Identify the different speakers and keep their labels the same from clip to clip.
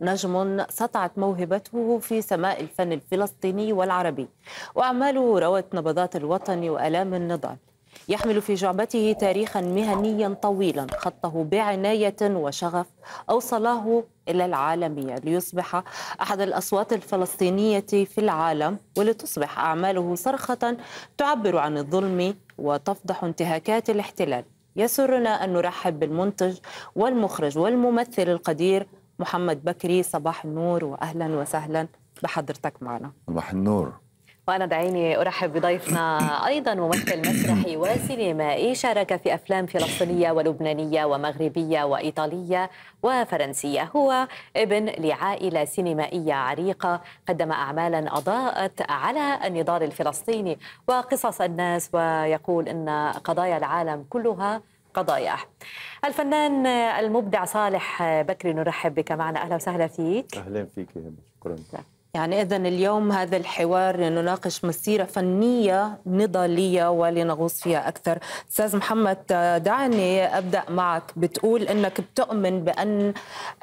Speaker 1: نجم سطعت موهبته في سماء الفن الفلسطيني والعربي وأعماله روت نبضات الوطن وآلام النضال يحمل في جعبته تاريخا مهنيا طويلا خطه بعناية وشغف أوصلاه إلى العالمية ليصبح أحد الأصوات الفلسطينية في العالم ولتصبح أعماله صرخة تعبر عن الظلم وتفضح انتهاكات الاحتلال يسرنا أن نرحب بالمنتج والمخرج والممثل القدير محمد بكري صباح النور واهلا وسهلا بحضرتك معنا
Speaker 2: صباح النور
Speaker 1: وأنا
Speaker 3: دعيني أرحب بضيفنا أيضا ممثل مسرحي وسينمائي شارك في أفلام فلسطينية ولبنانية ومغربية وإيطالية وفرنسية هو ابن لعائلة سينمائية عريقة قدم أعمالا أضاءت على النضال الفلسطيني وقصص الناس ويقول أن قضايا العالم كلها قضاياه الفنان المبدع صالح بكري نرحب بك معنا أهلا وسهلا
Speaker 1: فيك
Speaker 4: أهلا فيك يا شكرا
Speaker 1: يعني إذا اليوم هذا الحوار نناقش مسيرة فنية نضالية ولنغوص فيها أكثر أستاذ محمد دعني أبدأ معك بتقول أنك بتؤمن بأن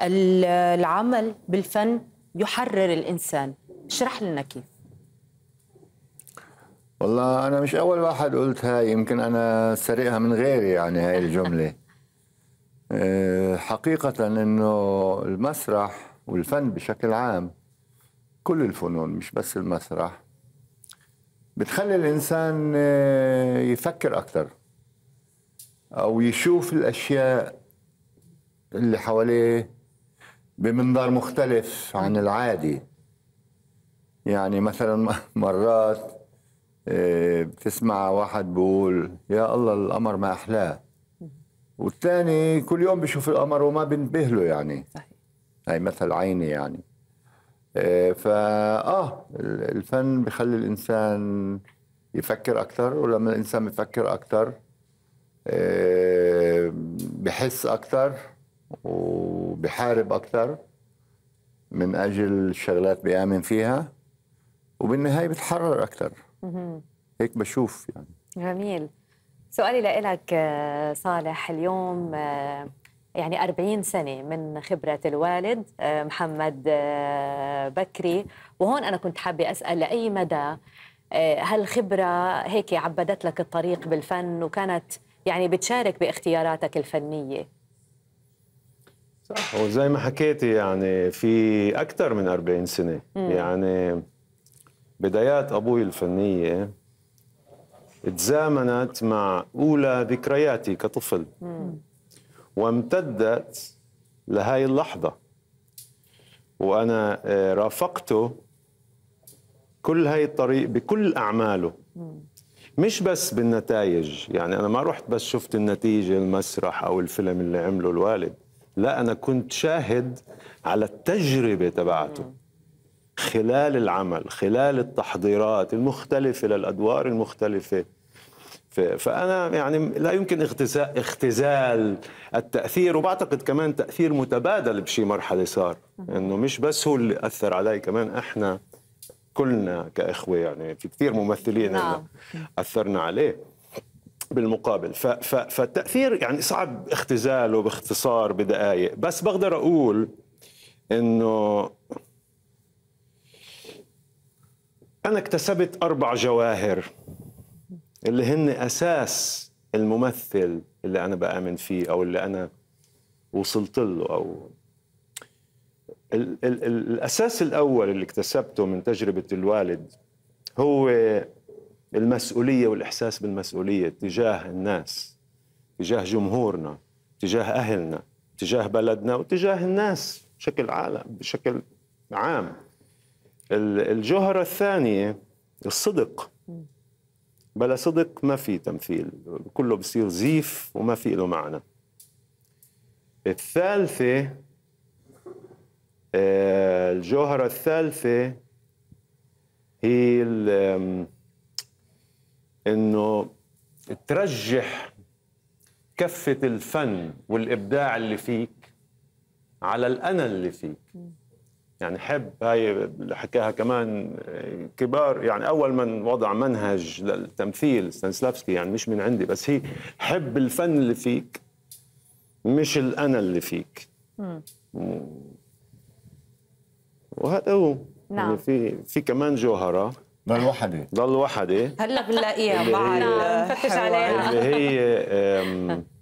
Speaker 1: العمل بالفن يحرر الإنسان اشرح لنا كيف
Speaker 2: والله أنا مش أول واحد قلت هاي يمكن أنا سرقها من غيري يعني هاي الجملة آه، حقيقة إنه المسرح والفن بشكل عام كل الفنون مش بس المسرح بتخلي الإنسان آه، يفكر أكثر أو يشوف الأشياء اللي حواليه بمنظار مختلف عن العادي يعني مثلا مرات بتسمع واحد بيقول يا الله القمر ما احلاه والثاني كل يوم بيشوف القمر وما بينبه له يعني صحيح هي مثل عيني يعني آه، فا اه الفن بخلي الانسان يفكر اكثر ولما الانسان بيفكر اكثر آه، بحس اكثر وبحارب اكثر من اجل الشغلات بيامن فيها وبالنهايه بتحرر اكثر هيك بشوف يعني
Speaker 3: جميل سؤالي لك آه، صالح اليوم آه، يعني 40 سنة من خبرة الوالد آه، محمد بكري وهون أنا كنت حابة أسأل لأي مدى هالخبرة هيك عبدت لك الطريق بالفن وكانت يعني بتشارك باختياراتك الفنية
Speaker 4: صح وزي ما حكيتي يعني في أكثر من 40 سنة مم. يعني بدايات أبوي الفنية تزامنت مع أولى ذكرياتي كطفل وامتدت لهاي اللحظة وأنا آه، رافقته كل هاي الطريق بكل أعماله مش بس بالنتائج يعني أنا ما رحت بس شفت النتيجة المسرح أو الفيلم اللي عمله الوالد لا أنا كنت شاهد على التجربة تبعته خلال العمل خلال التحضيرات المختلفة للأدوار المختلفة فأنا يعني لا يمكن اختزال التأثير وبعتقد كمان تأثير متبادل بشي مرحلة صار إنه مش بس هو اللي أثر علي كمان إحنا كلنا كإخوة يعني في كثير ممثلين نعم. أثرنا عليه بالمقابل ف ف فالتأثير يعني صعب اختزاله باختصار بدقائق بس بقدر أقول إنه أنا اكتسبت أربع جواهر اللي هن أساس الممثل اللي أنا بآمن فيه أو اللي أنا وصلت له أو ال ال الأساس الأول اللي اكتسبته من تجربة الوالد هو المسؤولية والإحساس بالمسؤولية تجاه الناس تجاه جمهورنا تجاه أهلنا تجاه بلدنا وتجاه الناس بشكل عالم بشكل عام الجوهرة الثانية الصدق بلا صدق ما في تمثيل كله بصير زيف وما في له معنى الثالثة آه، الجوهرة الثالثة هي انه ترجح كفة الفن والإبداع اللي فيك على الأنا اللي فيك يعني حب هاي حكاها كمان آه، كبار يعني اول من وضع منهج للتمثيل ستانسلافسكي يعني مش من عندي بس هي حب الفن اللي فيك مش الانا اللي فيك وهذا هو يعني نعم يعني في في كمان جوهره ضل وحده ضل وحده
Speaker 1: هلا بنلاقيها بعد نفتش عليها اللي
Speaker 4: هي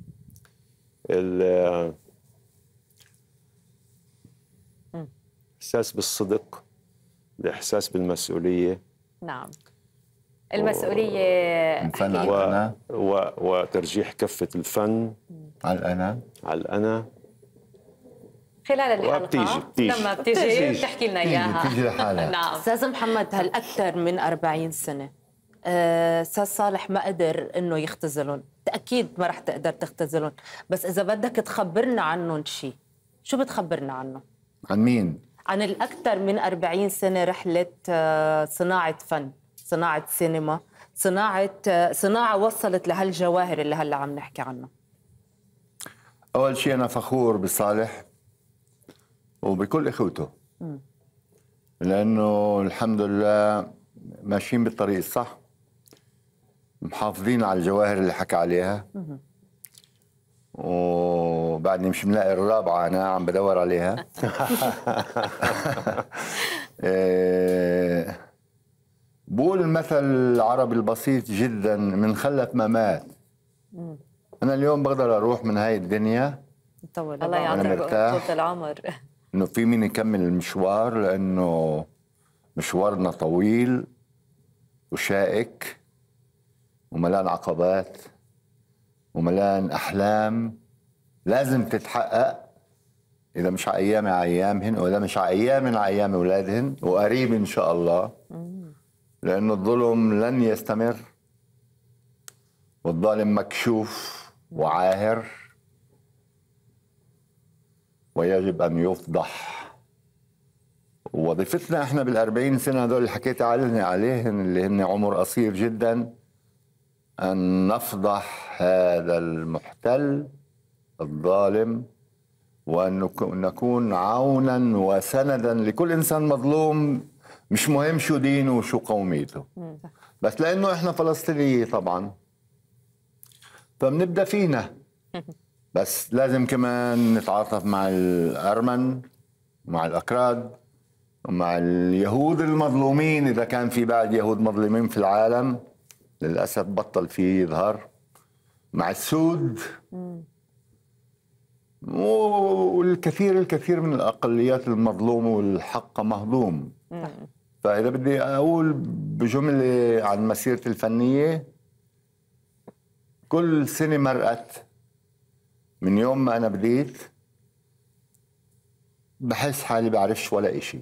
Speaker 4: الاحساس بالصدق الاحساس بالمسؤوليه
Speaker 3: نعم المسؤوليه الفن على الانا
Speaker 4: و... وترجيح كفه الفن على الانا على الانا
Speaker 1: خلال الحلقه بتيجي بتيجي لما بتيجي بتحكي لنا اياها بتيجي لحالها نعم استاذ محمد هل اكثر من 40 سنه آه، استاذ صالح ما قدر انه يختزلهم اكيد ما رح تقدر تختزلهم بس اذا بدك تخبرنا عنهم شيء شو بتخبرنا عنه
Speaker 2: عن مين
Speaker 1: عن الأكثر من 40 سنة رحلة آه، صناعة فن صناعة سينما صناعة آه، صناعة وصلت لهالجواهر اللي هلا عم نحكي عنها
Speaker 2: أول شيء أنا فخور بصالح وبكل إخوته م. لأنه الحمد لله ماشيين بالطريق الصح محافظين على الجواهر اللي حكى عليها م. وبعدني مش ملاقي الرابعة أنا عم بدور عليها إيه، بقول المثل العربي البسيط جدا من خلف ما مات أنا اليوم بقدر أروح من هاي الدنيا
Speaker 3: الله يعطيك طول العمر
Speaker 2: إنه في مين يكمل المشوار لأنه مشوارنا طويل وشائك وملان عقبات وملان احلام لازم تتحقق اذا مش على ايامي على ايامهن واذا مش على ايامي على ايام اولادهن وقريب ان شاء الله لانه الظلم لن يستمر والظالم مكشوف وعاهر ويجب ان يفضح وظيفتنا احنا بالأربعين سنة هذول اللي حكيت عليهن اللي هن عمر قصير جدا أن نفضح هذا المحتل الظالم وأن نكون عونا وسندا لكل إنسان مظلوم مش مهم شو دينه وشو قوميته بس لأنه إحنا فلسطيني طبعا فبنبدأ فينا بس لازم كمان نتعاطف مع الأرمن مع الأكراد ومع اليهود المظلومين إذا كان في بعد يهود مظلومين في العالم للاسف بطل فيه يظهر مع السود والكثير الكثير من الاقليات المظلومه والحق مهضوم فاذا بدي اقول بجمله عن مسيرتي الفنيه كل سنه مرقت من يوم ما انا بديت بحس حالي بعرفش ولا إشي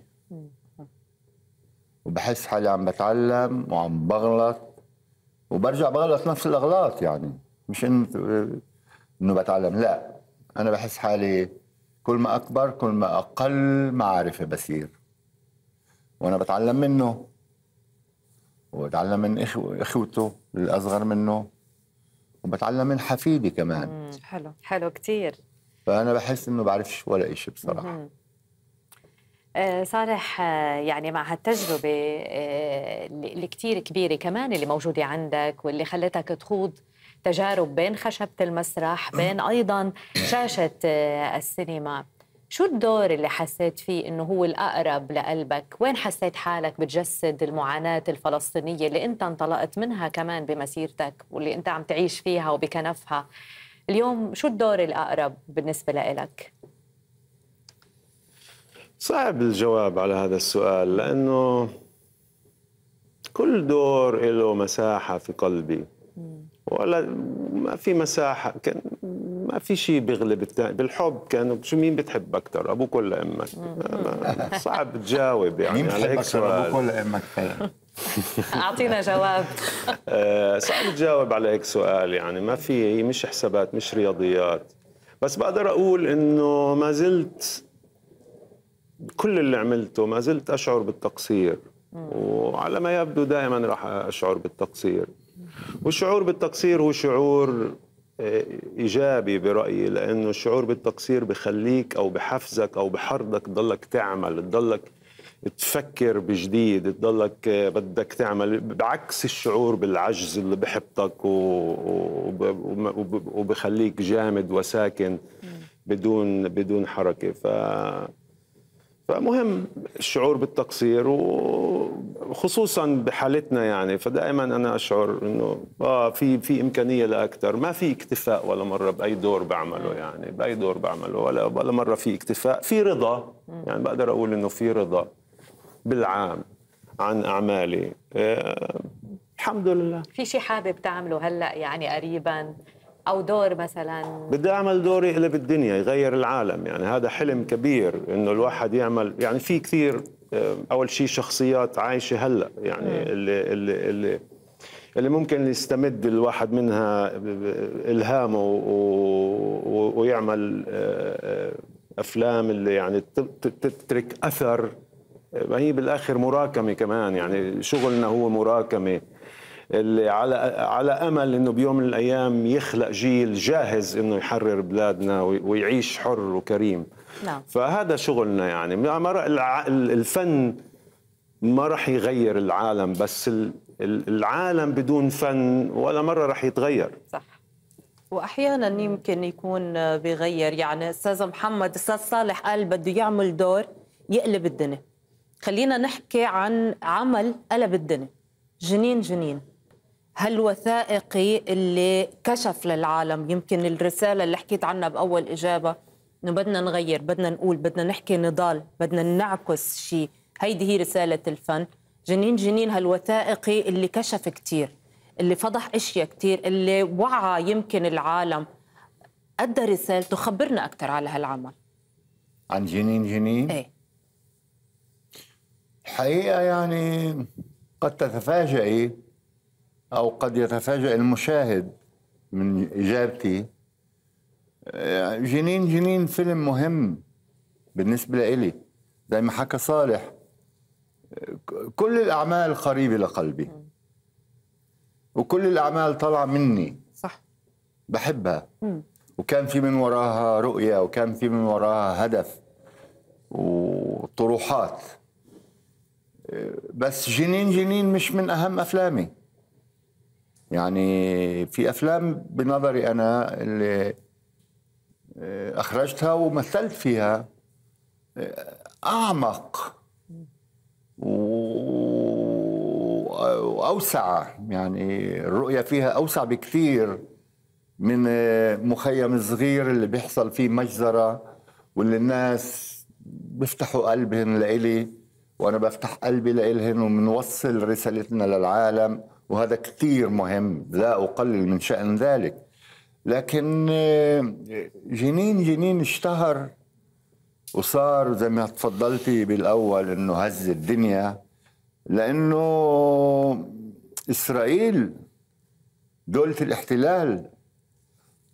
Speaker 2: وبحس حالي عم بتعلم وعم بغلط وبرجع بغلط نفس الاغلاط يعني مش انه انه بتعلم لا انا بحس حالي كل ما اكبر كل ما اقل معرفه بصير وانا بتعلم منه وبتعلم من اخوته الاصغر منه وبتعلم من حفيدي كمان
Speaker 3: حلو حلو كثير
Speaker 2: فانا بحس انه بعرفش ولا شيء بصراحه
Speaker 3: آه، صالح آه، يعني مع هالتجربة اللي آه، كتير كبيرة كمان اللي موجودة عندك واللي خلتك تخوض تجارب بين خشبة المسرح بين أيضا شاشة السينما شو الدور اللي حسيت فيه انه هو الاقرب لقلبك؟ وين حسيت حالك بتجسد المعاناه الفلسطينيه اللي انت انطلقت منها كمان بمسيرتك واللي انت عم تعيش فيها وبكنفها؟ اليوم شو الدور الاقرب بالنسبه لإلك؟
Speaker 4: صعب الجواب على هذا السؤال لأنه كل دور له مساحة في قلبي ولا ما في مساحة كان ما في شيء بيغلب الثاني بالحب كانوا شو مين بتحب اكثر ابوك ولا امك صعب تجاوب يعني مين بتحب اكثر ابوك ولا
Speaker 2: امك
Speaker 3: اعطينا جواب
Speaker 4: آه، صعب تجاوب على هيك سؤال يعني ما في هي مش حسابات مش رياضيات بس بقدر اقول انه ما زلت كل اللي عملته ما زلت اشعر بالتقصير وعلى ما يبدو دائما راح اشعر بالتقصير والشعور بالتقصير هو شعور آه، ايجابي برايي لانه الشعور بالتقصير بخليك او بحفزك او بحرضك تضلك تعمل تضلك تفكر بجديد تضلك آه، بدك تعمل بعكس الشعور بالعجز اللي بحبطك وبخليك جامد وساكن بدون بدون حركه ف فمهم الشعور بالتقصير وخصوصا بحالتنا يعني فدائما انا اشعر انه اه في في امكانيه لاكثر ما في اكتفاء ولا مره باي دور بعمله يعني باي دور بعمله ولا ولا مره في اكتفاء في رضا يعني بقدر اقول انه في رضا بالعام عن اعمالي آه
Speaker 3: الحمد لله في شيء حابب تعمله هلا يعني قريبا او دور مثلا
Speaker 4: بدي اعمل دور يقلب الدنيا يغير العالم يعني هذا حلم كبير انه الواحد يعمل يعني في كثير آه، اول شيء شخصيات عايشه هلا يعني اللي اللي اللي اللي ممكن يستمد الواحد منها الهامه ويعمل آه، آه، افلام اللي يعني تترك اثر ما هي بالاخر مراكمه كمان يعني شغلنا هو مراكمه اللي على على امل انه بيوم من الايام يخلق جيل جاهز انه يحرر بلادنا ويعيش حر وكريم نعم فهذا شغلنا يعني الفن ما راح يغير العالم بس العالم بدون فن ولا مره راح يتغير صح
Speaker 1: واحيانا يمكن يكون بغير يعني استاذ محمد استاذ صالح قال بده يعمل دور يقلب الدنيا خلينا نحكي عن عمل قلب الدنيا جنين جنين هالوثائقي اللي كشف للعالم يمكن الرسالة اللي حكيت عنها بأول إجابة إنه بدنا نغير بدنا نقول بدنا نحكي نضال بدنا نعكس شيء هيدي هي رسالة الفن جنين جنين هالوثائقي اللي كشف كتير اللي فضح اشياء كتير اللي وعى يمكن العالم ادى رسالته خبرنا اكثر على هالعمل
Speaker 2: عن جنين جنين؟ ايه الحقيقه يعني قد تتفاجئي أو قد يتفاجأ المشاهد من إجابتي جنين جنين فيلم مهم بالنسبة لإلي زي ما حكى صالح كل الأعمال قريبة لقلبي وكل الأعمال طالعة مني صح بحبها وكان في من وراها رؤية وكان في من وراها هدف وطروحات بس جنين جنين مش من أهم أفلامي يعني في افلام بنظري انا اللي آه، اخرجتها ومثلت فيها آه، اعمق واوسع يعني الرؤيه فيها اوسع بكثير من آه، مخيم صغير اللي بيحصل فيه مجزره واللي الناس بيفتحوا قلبهم لإلي وانا بفتح قلبي لإلهن وبنوصل رسالتنا للعالم وهذا كثير مهم لا أقلل من شأن ذلك لكن آه، جنين جنين اشتهر وصار زي ما تفضلتي بالأول أنه هز الدنيا لأنه إسرائيل دولة الاحتلال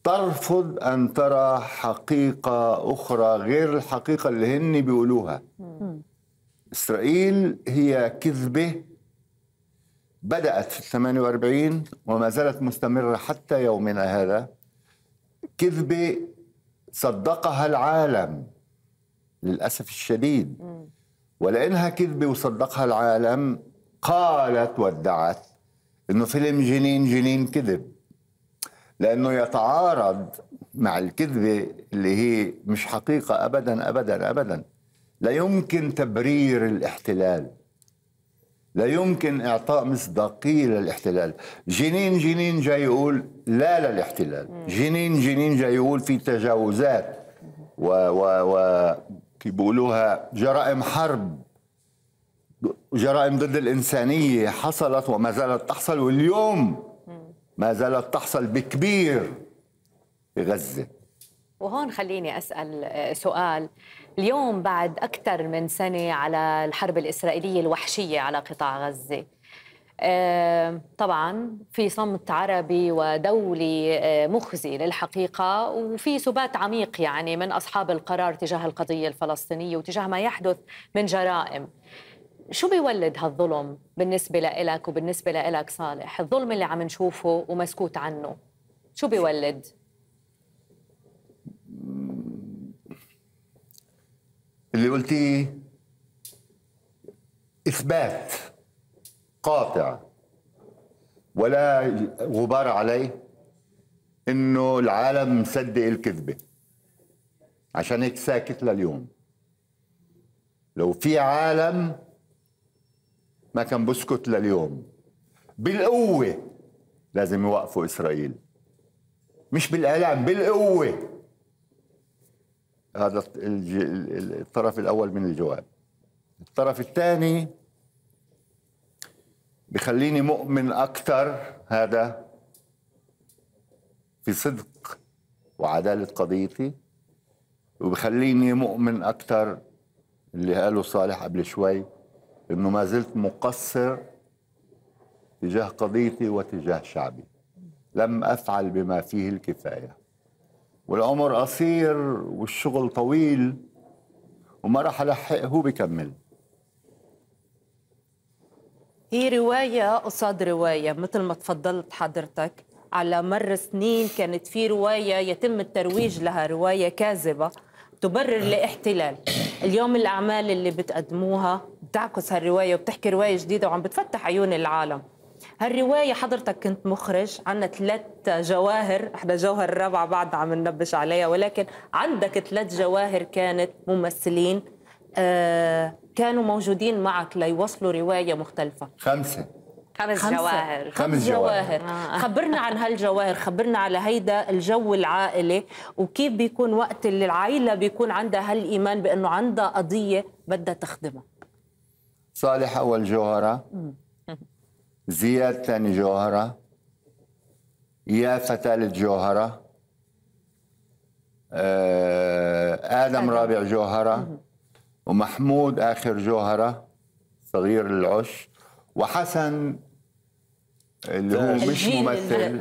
Speaker 2: ترفض أن ترى حقيقة أخرى غير الحقيقة اللي هن بيقولوها إسرائيل هي كذبة بدأت في 48 وما زالت مستمرة حتى يومنا هذا كذبة صدقها العالم للأسف الشديد ولأنها كذبة وصدقها العالم قالت وادعت أنه فيلم جنين جنين كذب لأنه يتعارض مع الكذبة اللي هي مش حقيقة أبدا أبدا أبدا لا يمكن تبرير الاحتلال لا يمكن إعطاء مصداقية للاحتلال جنين جنين جاي يقول لا للاحتلال جنين جنين جاي يقول في تجاوزات و, و, و بيقولوها جرائم حرب جرائم ضد الإنسانية حصلت وما زالت تحصل واليوم ما زالت تحصل بكبير في غزة
Speaker 3: وهون خليني أسأل آه، سؤال اليوم بعد أكثر من سنة على الحرب الإسرائيلية الوحشية على قطاع غزة طبعا في صمت عربي ودولي آه، مخزي للحقيقه وفي سبات عميق يعني من اصحاب القرار تجاه القضيه الفلسطينيه وتجاه ما يحدث من جرائم شو بيولد هالظلم بالنسبة لإلك وبالنسبة لإلك صالح الظلم اللي عم نشوفه ومسكوت عنه شو بيولد
Speaker 2: اللي قلتيه اثبات قاطع ولا غبار عليه انه العالم مصدق الكذبه عشان هيك ساكت لليوم لو في عالم ما كان بسكت لليوم بالقوه لازم يوقفوا اسرائيل مش بالاعلام بالقوه هذا الطرف الاول من الجواب الطرف الثاني بخليني مؤمن اكثر هذا في صدق وعداله قضيتي وبخليني مؤمن اكثر اللي قاله صالح قبل شوي انه ما زلت مقصر تجاه قضيتي وتجاه شعبي لم افعل بما فيه الكفايه والعمر قصير والشغل طويل وما راح الحق هو بكمل
Speaker 1: هي رواية قصاد رواية مثل ما تفضلت حضرتك على مر سنين كانت في رواية يتم الترويج لها رواية كاذبة تبرر لاحتلال اليوم الأعمال اللي بتقدموها بتعكس هالرواية وبتحكي رواية جديدة وعم بتفتح عيون العالم هالروايه حضرتك كنت مخرج عندنا ثلاث جواهر احنا جوهر الرابعه بعد عم ننبش عليها ولكن عندك ثلاث جواهر كانت ممثلين آه كانوا موجودين معك ليوصلوا روايه مختلفه خمسه خمس خمسة. جواهر خمس جواهر آه. خبرنا عن هالجواهر خبرنا على هيدا الجو العائلي وكيف بيكون وقت اللي العائلة بيكون عندها هالإيمان بأنه عندها قضية بدها تخدمها
Speaker 2: صالح أول جوهرة م. زياد ثاني جوهرة يافا ثالث جوهرة آه، آدم رابع جوهرة ومحمود آخر جوهرة صغير العش وحسن اللي هو مش ممثل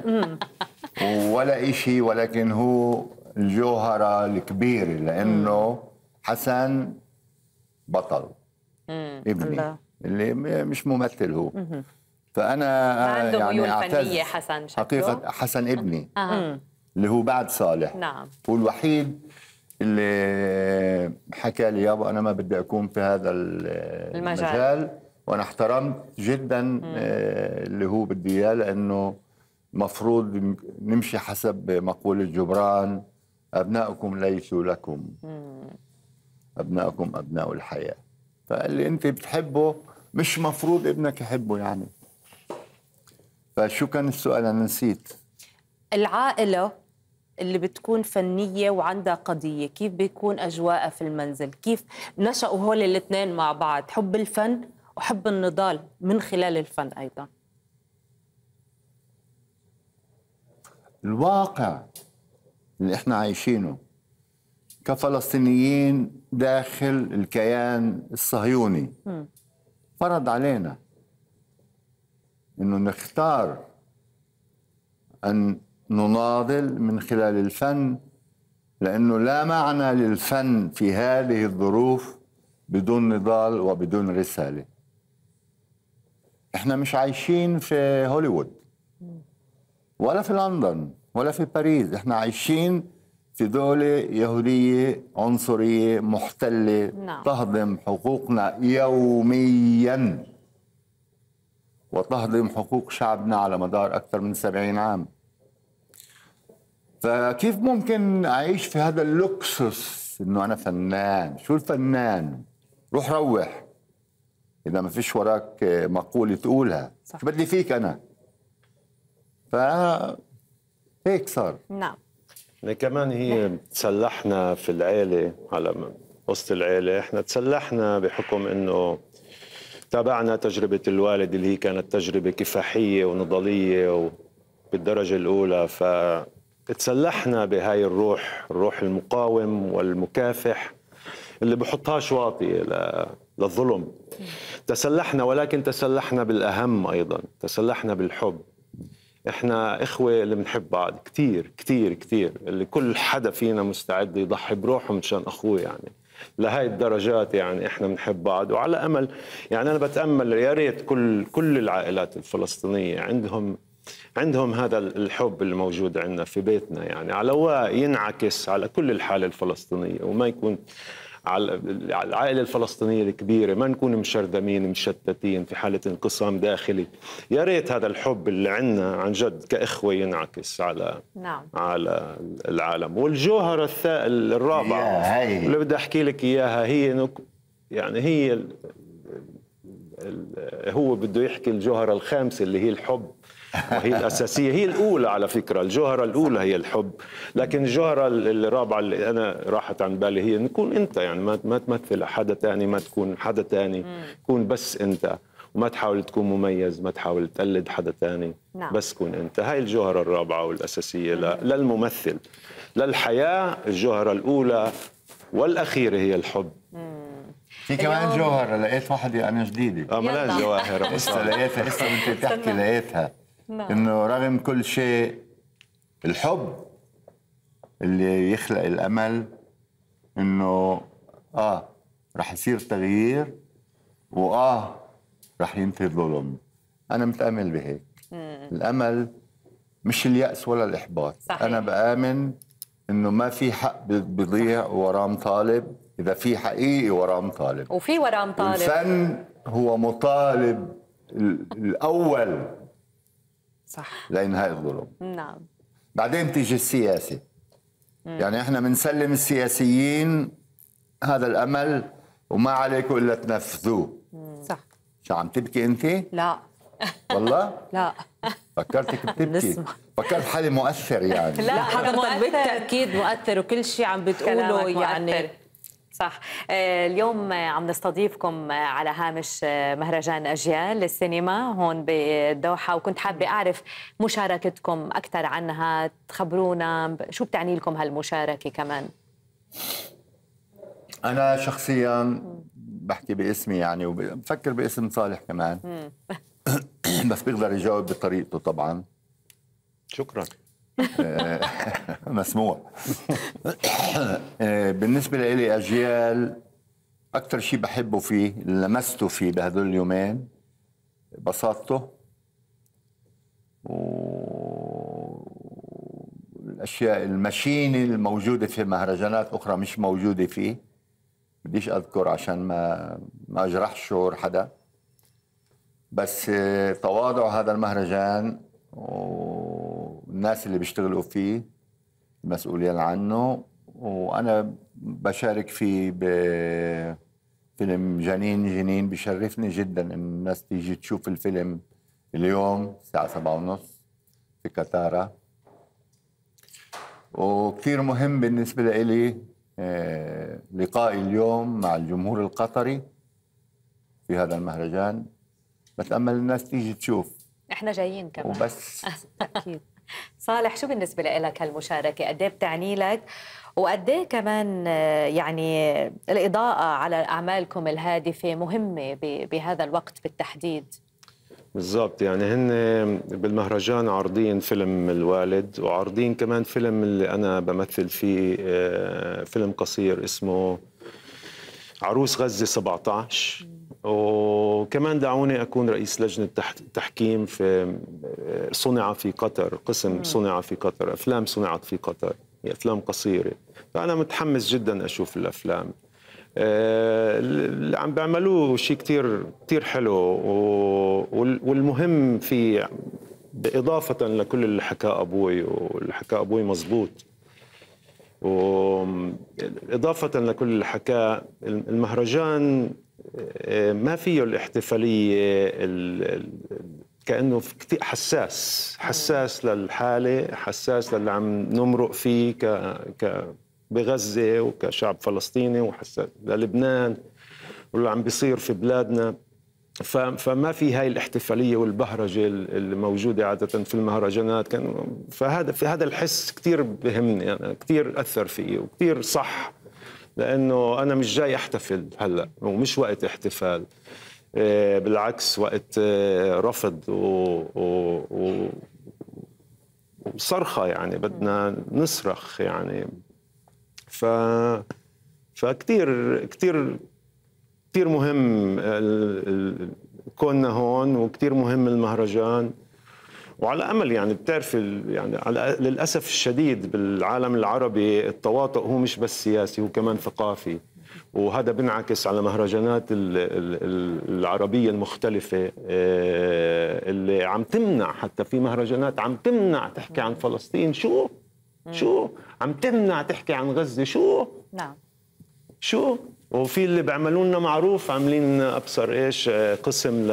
Speaker 2: ولا إشي ولكن هو الجوهرة الكبيرة لأنه حسن بطل
Speaker 5: ابني
Speaker 2: اللي مش ممثل هو فانا ما آه، عنده يعني فنيه حسن شكله. حقيقه حسن ابني آه. آه. اللي هو بعد صالح نعم هو الوحيد اللي حكى لي يابا انا ما بدي اكون في هذا المجال, المجال وانا احترمت جدا مم. اللي هو بدي اياه لانه مفروض نمشي حسب مقوله جبران ابناؤكم ليسوا لكم مم. ابناؤكم ابناء الحياه فاللي انت بتحبه مش مفروض ابنك يحبه يعني فشو كان السؤال انا نسيت
Speaker 1: العائله اللي بتكون فنيه وعندها قضيه كيف بيكون اجواءها في المنزل كيف نشأوا هول الاثنين مع بعض حب الفن وحب النضال من خلال الفن ايضا
Speaker 2: الواقع اللي احنا عايشينه كفلسطينيين داخل الكيان الصهيوني فرض علينا انه نختار ان نناضل من خلال الفن لانه لا معنى للفن في هذه الظروف بدون نضال وبدون رساله احنا مش عايشين في هوليوود ولا في لندن ولا في باريس احنا عايشين في دولة يهودية عنصرية محتلة نعم. تهضم حقوقنا يومياً وتهضم حقوق شعبنا على مدار أكثر من سبعين عام فكيف ممكن أعيش في هذا اللوكسوس إنه أنا فنان شو الفنان روح روح إذا ما فيش وراك مقولة تقولها صح. شو بدي فيك أنا ف هيك صار نعم كمان هي
Speaker 4: نعم. تسلحنا في العيلة على قصة العيلة احنا تسلحنا بحكم انه تابعنا تجربة الوالد اللي هي كانت تجربة كفاحية ونضالية بالدرجة الأولى فتسلحنا بهاي الروح الروح المقاوم والمكافح اللي بحطهاش واطية للظلم تسلحنا ولكن تسلحنا بالأهم أيضا تسلحنا بالحب احنا اخوه اللي بنحب بعض كتير كتير كتير اللي كل حدا فينا مستعد يضحي بروحه مشان اخوه يعني لهي الدرجات يعني احنا بنحب بعض وعلى امل يعني انا بتامل يا ريت كل كل العائلات الفلسطينيه عندهم عندهم هذا الحب الموجود عندنا في بيتنا يعني على ينعكس على كل الحاله الفلسطينيه وما يكون على العائله الفلسطينيه الكبيره ما نكون مشردمين مشتتين في حاله انقسام داخلي يا ريت هذا الحب اللي عندنا عن جد كاخوه ينعكس على نعم. على العالم والجوهره الرابعه اللي بدي احكي لك اياها هي انه يعني هي الـ الـ هو بده يحكي الجوهره الخامسه اللي هي الحب وهي الأساسية هي الأولى على فكرة الجوهرة الأولى هي الحب لكن الجوهرة الرابعة اللي أنا راحت عن بالي هي نكون أنت يعني ما, ما تمثل حدا تاني ما تكون حدا تاني كون بس أنت وما تحاول تكون مميز ما تحاول تقلد حدا تاني نعم. بس كون أنت هاي الجوهرة الرابعة والأساسية للممثل للحياة الجوهرة الأولى والأخيرة هي الحب
Speaker 2: في كمان جوهرة لقيت واحدة أنا جديدة اه ملان جواهر لسه لقيتها لسه وأنت بتحكي لقيتها نعم. انه رغم كل شيء الحب اللي يخلق الامل انه اه رح يصير تغيير واه رح ينتهي الظلم انا متامل بهيك الامل مش الياس ولا الاحباط صحيح. انا بامن انه ما في حق بيضيع ورام طالب اذا في حقيقي ورام طالب
Speaker 3: وفي ورام طالب الفن
Speaker 2: هو مطالب الاول صح لانهاء الظلم نعم بعدين تيجي السياسه مم. يعني احنا بنسلم السياسيين هذا الامل وما عليكم الا تنفذوه صح شو عم تبكي انت؟ لا والله؟ لا فكرتك بتبكي فكرت حالي مؤثر يعني لا
Speaker 1: حضرتك بالتاكيد مؤثر وكل شيء عم بتقوله يعني مؤثر.
Speaker 3: صح آه، اليوم عم نستضيفكم على هامش آه، مهرجان أجيال للسينما هون بالدوحة وكنت حابة أعرف مشاركتكم أكثر عنها تخبرونا شو بتعني لكم هالمشاركة كمان
Speaker 2: أنا شخصيا بحكي باسمي يعني وبفكر باسم صالح كمان بس بيقدر يجاوب بطريقته طبعا شكرا آه، مسموع آه، بالنسبة لي أجيال أكثر شيء بحبه فيه لمسته فيه بهذول اليومين بساطته والأشياء المشينة الموجودة في مهرجانات أخرى مش موجودة فيه بديش أذكر عشان ما ما أجرح شعور حدا بس آه، تواضع هذا المهرجان و الناس اللي بيشتغلوا فيه مسؤولين عنه وانا بشارك فيه بفيلم جنين جنين بيشرفني جدا ان الناس تيجي تشوف الفيلم اليوم الساعه سبعة ونص في كتارا وكثير مهم بالنسبه لي آه، لقائي اليوم مع الجمهور القطري في هذا المهرجان بتامل الناس تيجي تشوف
Speaker 3: احنا جايين كمان
Speaker 2: وبس
Speaker 3: اكيد صالح شو بالنسبة لك هالمشاركة قد ايه بتعني لك وقد ايه كمان آه، يعني الإضاءة على أعمالكم الهادفة مهمة بهذا الوقت بالتحديد
Speaker 4: بالضبط يعني هن بالمهرجان عارضين فيلم الوالد وعارضين كمان فيلم اللي أنا بمثل فيه آه، فيلم قصير اسمه عروس غزة 17 وكمان دعوني أكون رئيس لجنة تحكيم في صنع في قطر قسم صنع في قطر أفلام صنعت في قطر هي أفلام قصيرة فأنا متحمس جدا أشوف الأفلام آه، اللي عم بيعملوه شيء كتير كتير حلو والمهم في بإضافة لكل اللي حكاه أبوي واللي حكاه أبوي مزبوط وإضافة لكل اللي حكاه المهرجان آه، ما فيه الاحتفالية كانه كثير حساس حساس للحاله حساس للي عم نمرق فيه ك ك بغزه وكشعب فلسطيني وحساس للبنان واللي عم بيصير في بلادنا فما في هاي الاحتفاليه والبهرجه اللي موجوده عاده في المهرجانات كان فهذا في هذا الحس كثير بهمني انا يعني كثير اثر فيي وكثير صح لانه انا مش جاي احتفل هلا ومش وقت احتفال آه، بالعكس وقت آه، رفض و, و, و وصرخة يعني بدنا نصرخ يعني ف فكتير كتير كتير مهم ال... كوننا هون وكتير مهم المهرجان وعلى امل يعني بتعرفي يعني على للاسف الشديد بالعالم العربي التواطؤ هو مش بس سياسي هو كمان ثقافي وهذا بنعكس على مهرجانات العربية المختلفة آه، اللي عم تمنع حتى في مهرجانات عم تمنع تحكي عن فلسطين شو؟ شو؟ عم تمنع تحكي عن غزة شو؟ نعم شو؟ وفي اللي بيعملوا لنا معروف عاملين ابصر ايش آه، قسم ل...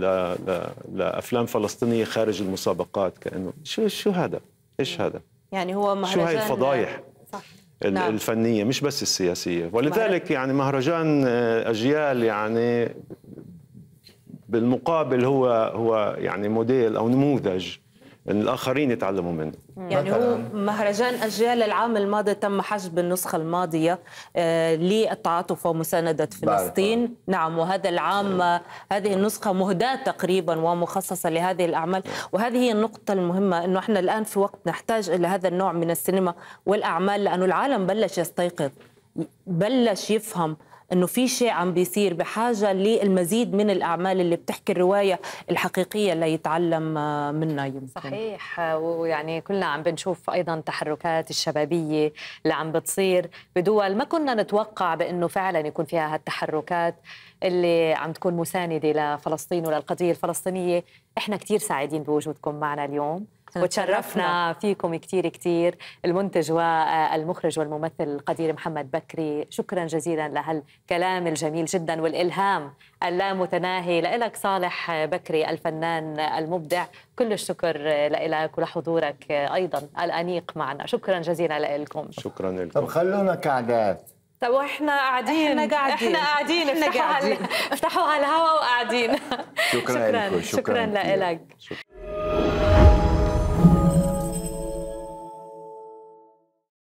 Speaker 4: ل... ل... لافلام فلسطينيه خارج المسابقات كانه شو شو هذا؟ ايش هذا؟
Speaker 1: يعني هو مهرجان شو هاي الفضايح؟
Speaker 4: صح نعم. الفنيه مش بس السياسيه ولذلك يعني مهرجان آه، اجيال يعني بالمقابل هو هو يعني موديل او نموذج ان الاخرين يتعلموا منه
Speaker 1: يعني هو مهرجان اجيال العام الماضي تم حجب النسخه الماضيه آه، للتعاطف ومسانده فلسطين بعرفة. نعم وهذا العام هذه النسخه مهداه تقريبا ومخصصه لهذه الاعمال وهذه هي النقطه المهمه انه احنا الان في وقت نحتاج الى هذا النوع من السينما والاعمال لانه العالم بلش يستيقظ بلش يفهم انه في شيء عم بيصير بحاجه للمزيد من الاعمال اللي بتحكي الروايه الحقيقيه ليتعلم آه، منها يمكن صحيح ويعني كلنا عم بنشوف ايضا تحركات الشبابيه اللي عم
Speaker 3: بتصير بدول ما كنا نتوقع بانه فعلا يكون فيها هالتحركات اللي عم تكون مسانده لفلسطين وللقضيه الفلسطينيه احنا كثير سعيدين بوجودكم معنا اليوم أه، وتشرفنا فيكم كثير كثير المنتج والمخرج والممثل القدير محمد بكري شكرا جزيلا لهالكلام الجميل جدا والإلهام اللامتناهي لإلك صالح بكري الفنان المبدع كل الشكر لإلك ولحضورك أيضا الأنيق معنا شكرا جزيلا لكم
Speaker 4: شكرا
Speaker 2: لكم طب خلونا كعدات
Speaker 1: طب واحنا قاعدين احنا قاعدين احنا قاعدين
Speaker 3: افتحوا على الهواء وقاعدين
Speaker 2: شكرا شكرا, شكرا,
Speaker 3: شكرا لك